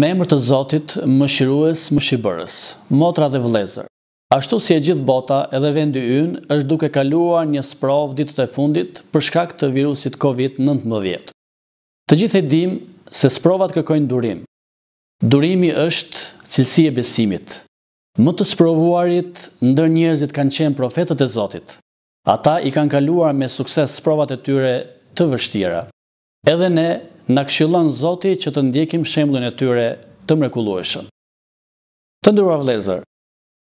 Me emër të Zotit, mëshirues, shibërës, motra dhe vlezër. Ashtu si e gjithë bota edhe vendi ynë është duke kaluar një sprov ditët e fundit për shkak të virusit COVID-19. Të gjithë e dim se sprovat kërkojnë durim. Durimi është cilësi e besimit. Më të sprovuarit ndër njerëzit kanë qenë profetët e Zotit. Ata i kanë kaluar me sukses sprovat e tyre të vështira. Edhe ne në këshillon Zotit që të ndjekim shemblën e tyre të mrekulueshën. Të ndërua vlezër,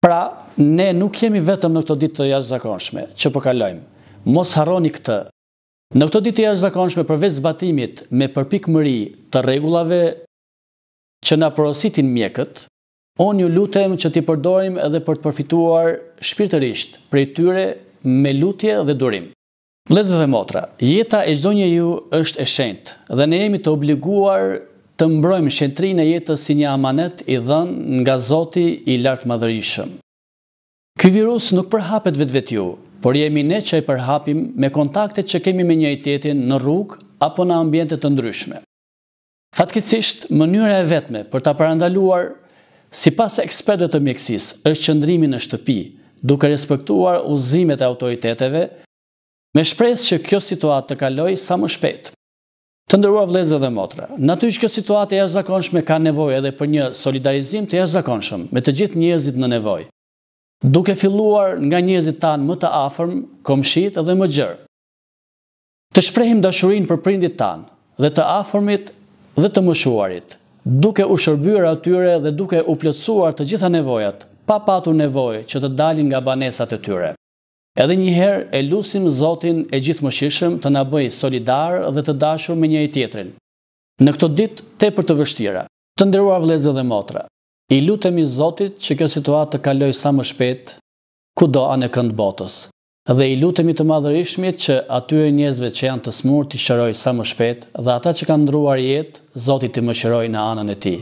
pra ne nuk jemi vetëm në këto ditë të jashtë zakonshme, që përkalojmë, po mos haroni këtë. Në këto ditë të jashtë zakonshme përvec zbatimit me përpikë mëri të regullave që na porositin mjekët, onë ju lutem që t'i përdojmë edhe për të përfituar shpirtërisht për e tyre me lutje dhe durim. Vlezë dhe motra, jeta e gjdo një ju është e shendë dhe ne jemi të obliguar të mbrojmë shendëri në jetës si një amanet i dhënë nga zoti i lartë madhërishëm. Ky virus nuk përhapet vetë vetë ju, por jemi ne që i përhapim me kontaktet që kemi me njëjtjetin në rrugë apo në ambjente të ndryshme. Fatkecisht, mënyra e vetme për të parandaluar, si pas ekspertët të mjekësis, është qëndrimi në shtëpi, duke respektuar uzimet e autoriteteve, me shpresë që kjo situatë të kaloj sa më shpetë. Të ndërua vleze dhe motra, natyqë kjo situatë e jashtë ka nevoj edhe për një solidarizim të jashtë me të gjithë njëzit në nevoj. Duke filluar nga njëzit tanë më të afërm, komshit edhe më gjërë. Të shprehim dashurin për prindit tanë dhe të afërmit dhe të mëshuarit, duke u shërbyr atyre dhe duke u plëtsuar të gjitha nevojat, pa patur nevoj që të dalin nga banesat e tyre. Edhe njëherë e lusim Zotin e gjithë më shishëm të nabëj solidar dhe të dashur me një e tjetrin. Në këto dit, te për të vështira, të ndërua vlezë dhe motra, i lutemi Zotit që kjo situatë të kaloj sa më shpet, ku do anë këndë botës, dhe i lutemi të madhërishmit që aty e njëzve që janë të smur të shëroj sa më shpet dhe ata që kanë ndruar jetë, Zotit të më shëroj në anën e ti.